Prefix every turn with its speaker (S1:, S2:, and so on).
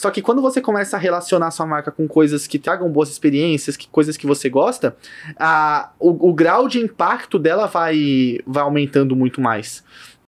S1: Só que quando você começa a relacionar sua marca com coisas que tragam boas experiências, que coisas que você gosta, a, o, o grau de impacto dela vai, vai aumentando muito mais.